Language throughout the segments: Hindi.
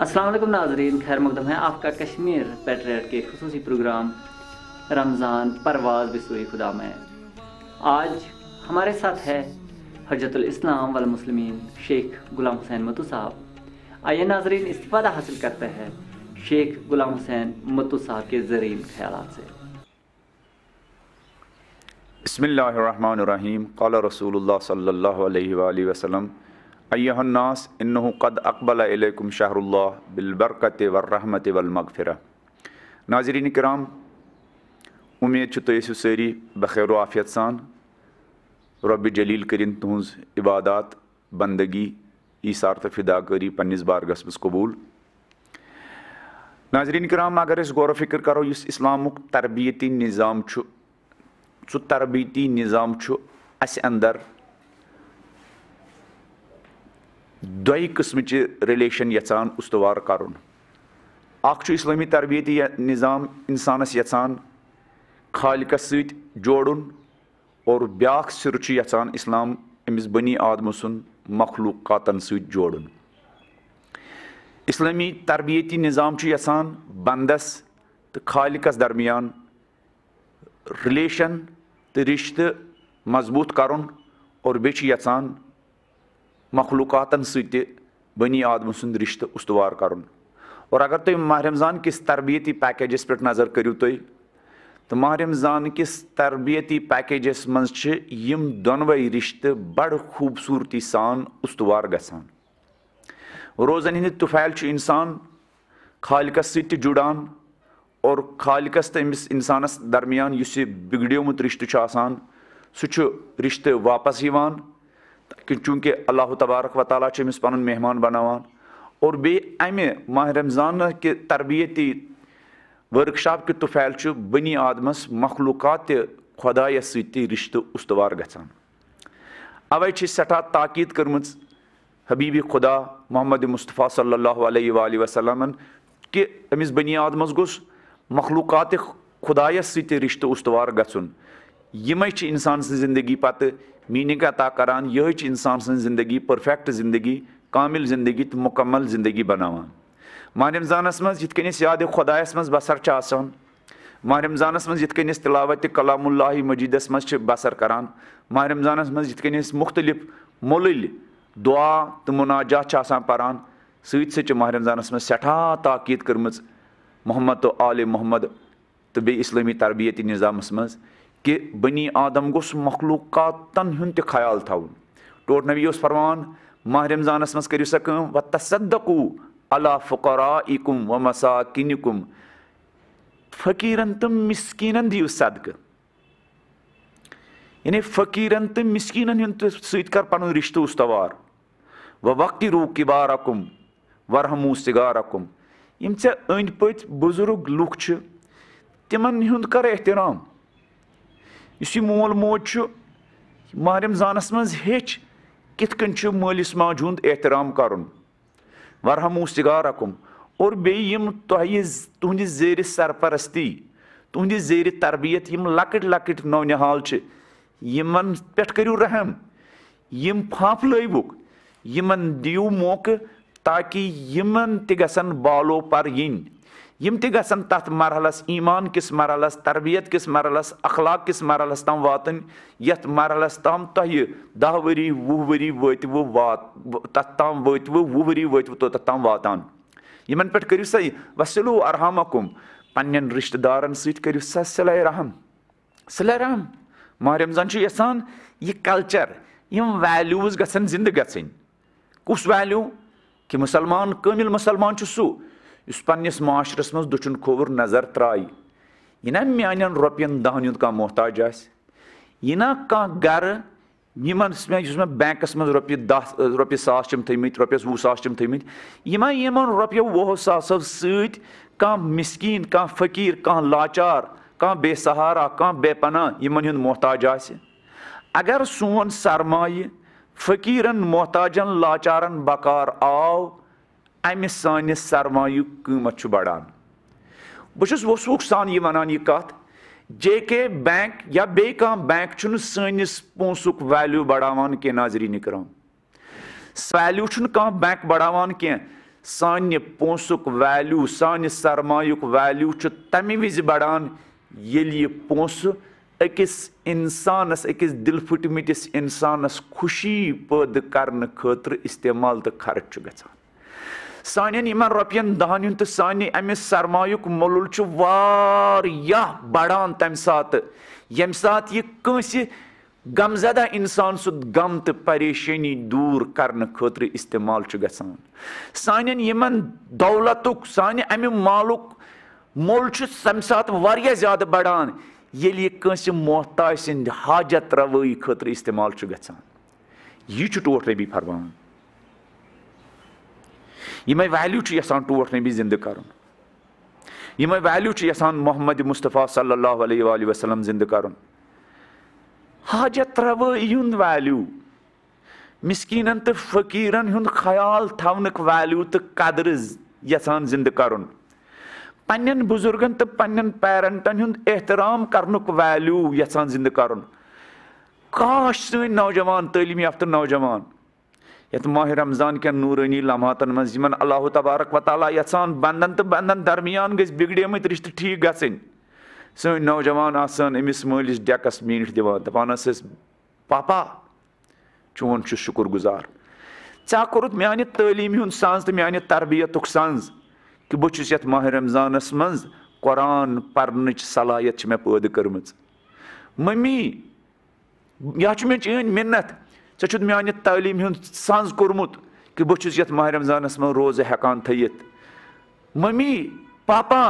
असलम नाजरीन खैर मकदम है आपका कश्मीर पेट्रेट के खसूसी प्रोग्राम रमज़ान परवाज बसूरी खुदा में आज हमारे साथ है हजरतलाम वाल मुसलमिन शेख गुलाम हुसैन मतू साहब आइए नाजरीन इस्तीफ़ा हासिल करते हैं शेख गुलाम हुसैन मतू साहब के जरिए ख्याल से बसमीम कल रसूल सल्ला वसम अयन्नास इन्नहु कद अकबल अलैकुम शाहरुल्ला बिलबरकत वर्रहमत वलमगफ़िर नाजरीन कराम उम्मीद तुसु सारी बखैर आफियत सान रब जलील करिन तुज इबादत बंदगी ईसार तो फिदाकारी पन्नस बारगस मज कबूल नाजरीन कराम अगर गौर फिक्र करो इस इस्लामुक तरबियती निज़ाम सह तरबियती निज़ाम अंदर दोय कस्मचि रिलेशन यचान उस्तवार कर इस्लामी तरबियती निज़ाम इंसानस यचान खालिकस सोड़ और ब्या सिर यचान इस्लाम अमिस बनी आदम सद मखलूकतन सोड़ इस्लामी तरबियती निज़ाम यचान बंदस तो खालिकस दरमियान रिलेशन तो रिश्त मजबूत कर और बेचान मखलूकतन सनी आदम सुंद रिश्त उसवार कर और अगर तुम माह रमज़ान किस तरबियती पैकेजस पे नज़र करू तु तो माह रमज़ान किस तरबियती पैकेजस मं दोनवे रिश्त बड़ खूबसूरती सान उसवार गसान रोज़न हंद तुफैल इंसान खालिकस सुड़ान और खालिकस तो अमिस इंसानस दरमियान इस बिगड़ोमुत रिश्त आसान वापस कि चूँकि अल्लाह तबारक व ताली पन मेहमान बनावान और बे अमि माह रमज़ान कि तरबियती वर्कशाप कि तुफैल बनी आदमस मखलूक खुदाय सी रिश्त उसवार गसान अवे सठा ताकीद करम हबीबी खुदा मोहम्मद मुस्तफ़ा सल्ला वसलम कि अमिस बनी आदमस गोस मखलूक खुदायस सी उसवार गुन यमें इंसान जिंदगी पत् मीनिंग अता करान यह इंसान जिंदगी परफेक्ट जिंदगी कामिल जिंदगी तो मुकम्मल जिंदगी बनावान माह रमज़ानस मज इत याद खुदायस मज बसर आसान माह रमज़ानस मज इत तिलावत कलामुल्ला मजीदस मज बसर करान माह रमज़ानस मज इत मुख्तलिफ मोल दुआ तो मुनाजा आसान पारान सत माह रमज़ानस मज सठा ताकीद कर्म मोहम्मद तो आल मोहम्मद तो बे तरबियती निज़ामस मज कि बनी आदम गोस मखलूकातन हूं त ख्याल थव टोट तो नबी उस फरमान माह रमज़ानस मज करू सा व तसदकू अला इकुम व मसा मसाकिनकुम फ़कीरन तो मिसकिन दिव सदक यानी फ़कीरन तो मिसकिन हूं सर पुन रिश्त उसवार व वक्त रू वक़िरू अकुम वरहमू सिगारकुम यम ऐसे अंद पुजुर्ग बुजुर्ग लुख तिमन कर एहतराम इस मोल मोज माह रमज़ानस मज हेच कित मलिस माज हूं एहतराम कर वरहम वरहमू अकुम और बेम तुह तुहद जेर सरपरस्ती तुहद जेर तरबियत यम लकट लकट नौनिहाल यमन पे करू रहम यम फाफ लुक इन दिव मौक़ ताकि यमन त पर यिन यम तन तथ ईमान किस मरहलस तरबियत किस मरहलस अखलाक किस मरहलस तम वात यथ मरहलस तम तह दह वरी वु वरी वो तम वतव वुह वरी वतव तोत तम वातान यमन पे करू सा वसलू अरहमकुम पन्न रिश्त दारन सरू सा रहम सिलै रहम माह रमजान यसान यह कल्चर यम वैल्यूज गसन ग गसन वैल्यू कि मुसलमान कमिल मुसलमान सू یُس پنٛنِس معاشرَس منٛز دٔچھُن کھوٚوُر نظر ترٛایہِ یہِ نہ میٛانٮ۪ن رۄپیَن دَہَن ہُنٛد کانٛہہ محتاج آسہِ یہِ نہ کانٛہہ گَرٕ یِمَن مےٚ یُس مےٚ بٮ۪نٛکَس منٛز رۄپیہِ دَہ رۄپیہِ ساس چھِم تھٲیمٕتۍ رۄپیَس وُہ ساس چھِم تھٲیمٕتۍ یِمَن یِمَن رۄپیو وُہو ساسو سۭتۍ کانٛہہ مِسکیٖن کانٛہہ فقیٖر کانٛہہ لاچار کانٛہہ بے سہارا کانٛہہ بے پناہ یِمَن ہُنٛد محتاج آسہِ اگر سون سرمایہِ فقیٖرَن محتاجَن لاچارَن بَکار آو امہِ سٲنِس سرمایُک قۭمَتھ چھُ بڑان بہٕ چھُس وسوٗخ سان یہِ وَنان یہِ کَتھ جے کے بینک یا بیٚیہِ کانٛہہ بینک چھُنہٕ سٲنِس پونٛسُک ویلیوٗ بڑاوان کینٛہہ ناظریٖن اِکرام ویلیوٗ چھُنہٕ کانٛہہ بینک بڑاوان کینٛہہ سانہِ پونٛسُک ویلیوٗ سانہِ سرمایُک ویلیوٗ چھُ تَمہِ وِزِ بڑان ییٚلہِ یہِ پونٛسہٕ أکِس اِنسانَس أکِس دِل پھٕٹمٕتِس اِنسانَس خوشی پٲدٕ کرنہٕ خٲطرٕ استعمال تہٕ خرٕچ چھُ گژھان सानियन इन रोपियन दहन हूं तो सानि अमिस सरमायुक मुलुल वाह बढ़ान तम सात यम सात यह कंस गमजदा इंसान सुद गम तो परेशानी दूर कर खतर इस्तेमाल गान सानियन इन दौलत सान अमि मालुक मोल तम सात वारिया ज्यादा बढ़ान ये यह कंस मोहताज सिंद हाजत रवई खतर इस्तेमाल गान यह टोट रबी फरमान यम वैल्यू यसान टोट नबी जिंद कर यमे वैल्यू यसान मोहम्मद मुस्तफ़ा सल्ला वसलम जिंद कर हाजत रवई वैल्यू मिसकिन तो फकीर हूं ख्याल थवनक वैल्यू तो कदर यसान जिंद कर पन्न बुजुर्गन तो पन्न पेरेंटन हूं एहतराम कर वैल्यू यसान जिंद कर काश सौजवान तलीम याफ्त नौजवान ये माह रमज़ान कन नूरानी लमातन मन अल्लाह तबारक व बंदन तो बंदन दरमियान गिगड़म रिश्त ठीक गन सो नौजवान आसान मलिस डेकस मीठ दिवान दपान पापा चोन शुक्र गुजार या कोरुत मानि तलीम हूँ सज तो मान तरबियत सज कि बहुस ये माह रमज़ानस मज कुरान पर्न सलाहियत मैं पद कर्म मम्मी यह मे चीन मिन्नत ژےٚ چھُتھ میٛانہِ تعلیٖم ہُنٛد سَنٛز کوٚرمُت کہِ بہٕ چھُس یَتھ ماہِ رمضانَس منٛز روزٕ ہٮ۪کان تھٲیِتھ مٔمی پاپا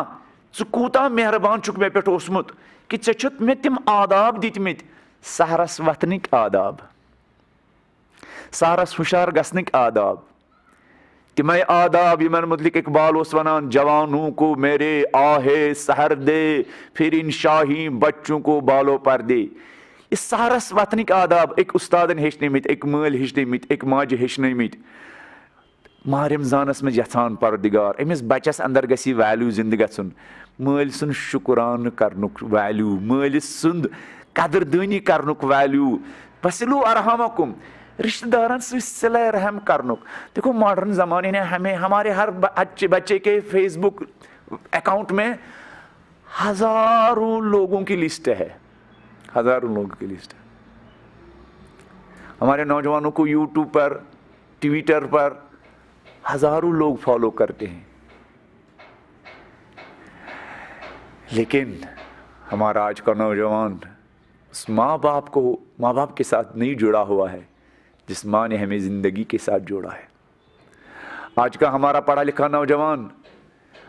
ژٕ کوٗتاہ مہربان چھُکھ مےٚ پٮ۪ٹھ اوسمُت کہِ ژےٚ چھُتھ مےٚ تِم آداب دِتۍمٕتۍ سہرَس وَتھنٕکۍ آداب سہرَس ہُشار گژھنٕکۍ آداب تِمے آداب یِمن مُتعلِق اقبال اوس وَنان جوانوں کو میرے آہے سحر دے پھر ان شاہی بچوں کو بالو پر دے इस सहारस वथनिक आदाब एक उस्तादन हेचन एक मल हेचन एक माजि हेचन माह रमज़ानस मज यहान परदिगार अमिस बचस अंदर गि वैल्यू जिंद ग मल सुंद शुकरान कर वैल्यू मल सुंद कदरदानी कर वैल्यू वसलू अरहमकुम रिश्तेदार सिल रहम कर देखो मॉडर्न ज़माने ने हमें हमारे हर बच्चे बच्चे के फेसबुक अकाउंट में हज़ारों लोगों की लिस्ट है हज़ारों लोगों की लिस्ट है हमारे नौजवानों को यूट्यूब पर ट्विटर पर हज़ारों लोग फॉलो करते हैं लेकिन हमारा आज का नौजवान उस माँ बाप को माँ बाप के साथ नहीं जुड़ा हुआ है जिस माँ ने हमें ज़िंदगी के साथ जोड़ा है आज का हमारा पढ़ा लिखा नौजवान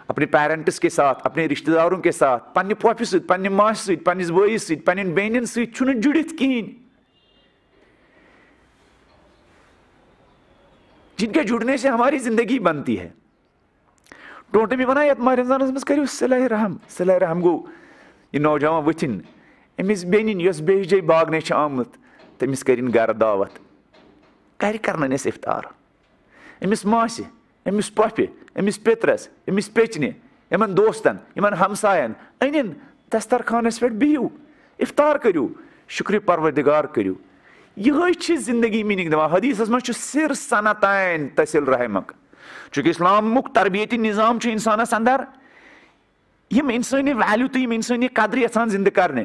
अपने पेरेंट्स के साथ अपने रिश्तेदारों के साथ पन्न पोपि सन्नि माश सन्नस बिस सन बेन सुन जुड़ कहें जिनके जुड़ने से हमारी ज़िंदगी बनती है टोटे में बना यमार इंसान मज रहम सिलाह रहम गो यह नौजवान वन अमिस बेन यस बागने आमुत तमिस कर गर दावत कर कर इफ्तार अमिस मासी أمس پۄپھِ أمِس پیٚترَس أمِس پیٚچنہِ یِمَن دوستَن یِمَن ہمسایَن أنِن دَسترخانَس پٮ۪ٹھ بِہِو اِفطار کٔرِو شُکرِ پَروَردِگار کٔرِو یِہوٚے چھِ زِندگی میٖنِنٛگ دِوان حدیٖثَس منٛز چھُ سِر سَنَتان تحصیٖل رحمک چونٛکہِ اِسلامُک تربیتی نِظام چھُ اِنسانَس اَنٛدر یِم اِنسٲنی ویلیوٗ تہٕ یِم اِنسٲنی قدرِ یَژھان زِندٕ کَرنہِ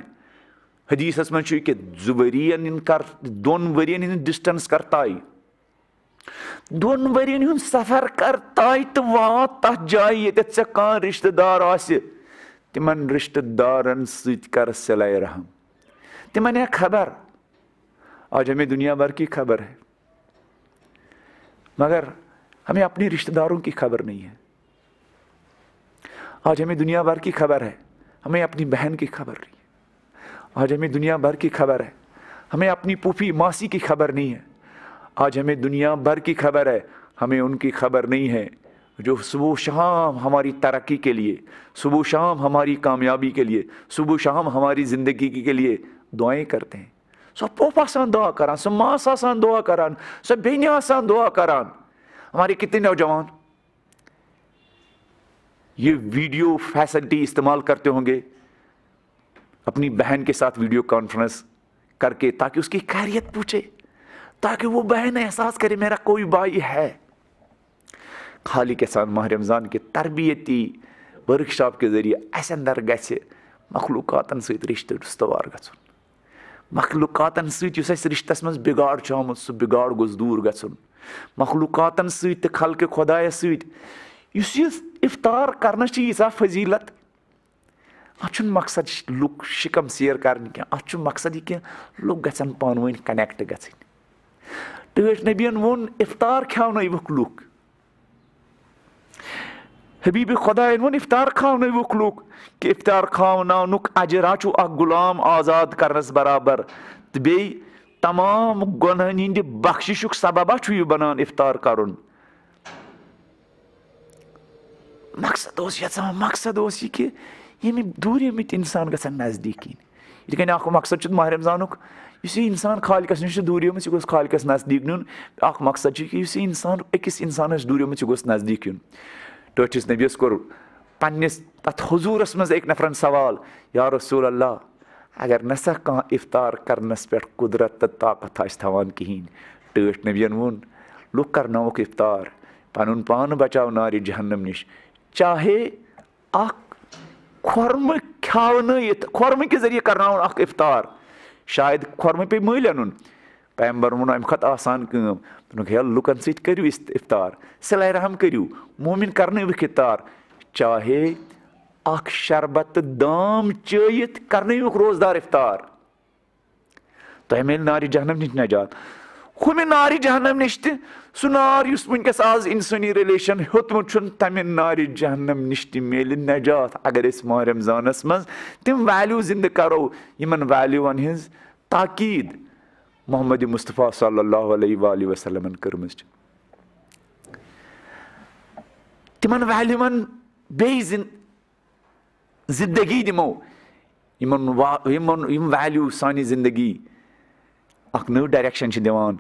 حدیٖثَس منٛز چھُ یہِ کہِ زٕ ؤرِیَن ہِنٛدۍ کَر دۄن ؤرِیَن ہِنٛدۍ ڈِسٹَنٕس کَر طے दोन ؤرین ہُنٛد سفر کر تانۍ تہٕ وات تَتھ جایہِ ییٚتٮ۪تھ ژےٚ کانٛہہ رِشتہٕ دار آسہِ تِمن رِشتہٕ دارن سۭتۍ کر صِلَے رحم تِمن ये खबर आज हमें दुनिया भर की खबर है मगर हमें अपने रिश्तेदारों की खबर नहीं है आज हमें दुनिया भर की खबर है हमें अपनी बहन की खबर नहीं है आज हमें दुनिया भर की खबर है हमें अपनी पुफी मासी की खबर नहीं है आज हमें दुनिया भर की खबर है हमें उनकी खबर नहीं है जो सुबह शाम हमारी तरक्की के लिए सुबह शाम हमारी कामयाबी के लिए सुबह शाम हमारी ज़िंदगी के लिए दुआएं करते हैं सो पोपा सा दुआ करान सो माँ सा दुआ करान सो बेनिया सा दुआ करान हमारे कितने नौजवान ये वीडियो फैसिलिटी इस्तेमाल करते होंगे अपनी बहन के साथ वीडियो कॉन्फ्रेंस करके ताकि उसकी खैरियत पूछे ताकि वो बहन एहसास करे मेरा कोई भाई है खाली के साथ माह रमज़ान के तरबियती वर्कशॉप के ज़रिए अस अंदर गि मखलूक़ात सश्त रुस्तवार ग मखलूक़ात सस रिश्त मज बिगाड़ आमुत सह बिगाड़ गोस दूर ग मखलूक़ात सल के खुदाय सफ्तार कर यीसा फजीलत अत मकसद लुक शिकम सर कर अत मकसद यह कह लुक ग पानवन कनेक्ट गई ٹٲٹھۍ نبیَن ووٚن اِفتار کھیٛاونٲوِکھ لُکھ حبیٖبہِ خۄدایَن ووٚن اِفتار کھاونٲوِکھ لُکھ کہِ اِفتار کھاوناونُک اَجرا چھُ اَکھ غُلام آزاد کَرنَس برابر تہٕ بیٚیہِ تمام گۄنہَن ہِنٛدِ بخشِشُک سببہ چھُ یہِ بَنان اِفتار کَرُن مقصد اوس یَژھان مقصد اوس یہِ کہِ ییٚمہِ دوٗریمٕتۍ اِنسان گژھن نزدیٖک یِنۍ یہ کن اخ مقصد ماہ رمضان اس یہ انسان خالقس نش دوری مت یہ گوس خالقس نزدیک نیون اخ مقصد کہ اس یہ انسان اکس انسانس دوری مت یہ گوس نزدیک یون ٹھس نبیس کور پنس تت حضورس مز ایک نفرن سوال یا رسول اللہ اگر نسا کان افطار کرنس پہ قدرت تو طاقت آس تھوان کہین ٹھٹ نبین وون لوک کرنوک افطار پن پان بچاو نار جہنم نش چاہے اخ खोरम खोरम के जरिए करना इफ्तार शायद खोरम पे मल अन पैम्बर वो अम आसान हे लुकन सरू इफ्तार सिलै करू मोमिन कर इफार चाहे अख शरबत दाम चयत कर रोजदार इफ्तार तह मिल नार जहनम नजात ہُمہِ نارِ جہنم نِش تہِ سُہ نار یُس وٕنکیٚس آز اِنسٲنی رِلیشَن ہیوٚتمُت چھُنہٕ تَمہِ نارِ جہنم نِش تہِ میلہِ نجات اگر أسۍ ماہِ رمضانَس منٛز تِم ویلیوٗ زِندٕ کَرو یِمَن ویلیوٗوَن ہِنٛز تاکیٖد محمد مُصطفیٰ صلی اللہ علیہ وآلہ وسلمَن کٔرمٕژ چھِ تِمَن ویلیوٗوَن بیٚیہِ زِندگی دِمو یِمَن وا یِمَن یِم ویلیوٗ سانہِ زِندگی اَکھ نٔو ڈایریٚکشَن چھِ دِوان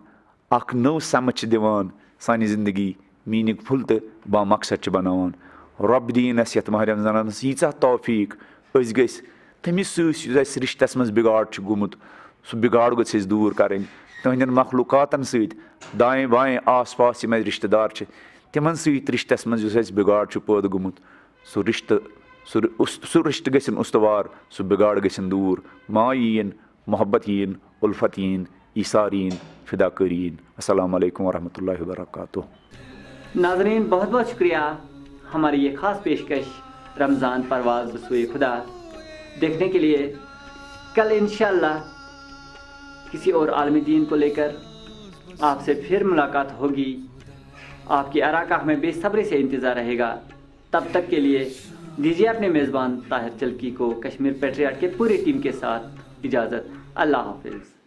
اَکھ نٔو سَمٕجھ چھِ دِوان سانہِ زِندگی میٖنِنٛگ فُل تہٕ با مقصد چھِ بَناوان رۄب دِیِن اَسہِ یَتھ ماہِ رمضانَس منٛز ییٖژاہ توفیٖق أسۍ گٔژھۍ تٔمِس سۭتۍ یُس اَسہِ رِشتَس منٛز بِگاڑ چھُ گوٚمُت سُہ بِگاڑ گٔژھ أسۍ دوٗر کَرٕنۍ تٕہٕنٛدٮ۪ن مخلوٗقاتَن سۭتۍ داییں واییں آس پاس یِم اَسہِ رِشتہٕ دار چھِ تِمَن سۭتۍ رِشتَس منٛز یُس اَسہِ بِگاڑ چھُ پٲدٕ گوٚمُت سُہ رِشتہٕ سُہ سُہ رِشتہٕ گٔژھِنۍ اُستوار سُہ بِگاڑ گٔژھِنۍ دوٗر ماے یِیِن محبت یِیِن اُلفت یِیِن इसारीन फिदाकरीन असलकम वरहमल वर्क नाजरीन बहुत बहुत शुक्रिया हमारी ये ख़ास पेशकश रमज़ान परवाज रसोई खुदा देखने के लिए कल इन किसी और आलमी दिन को लेकर आपसे फिर मुलाकात होगी आपकी अरा का हमें बेसब्री से इंतज़ार रहेगा तब तक के लिए दीजिए अपने मेज़बान ताहिर चलकी को कश्मीर पेट्रियाट के पूरी टीम के साथ इजाज़त अल्लाह हाफिज़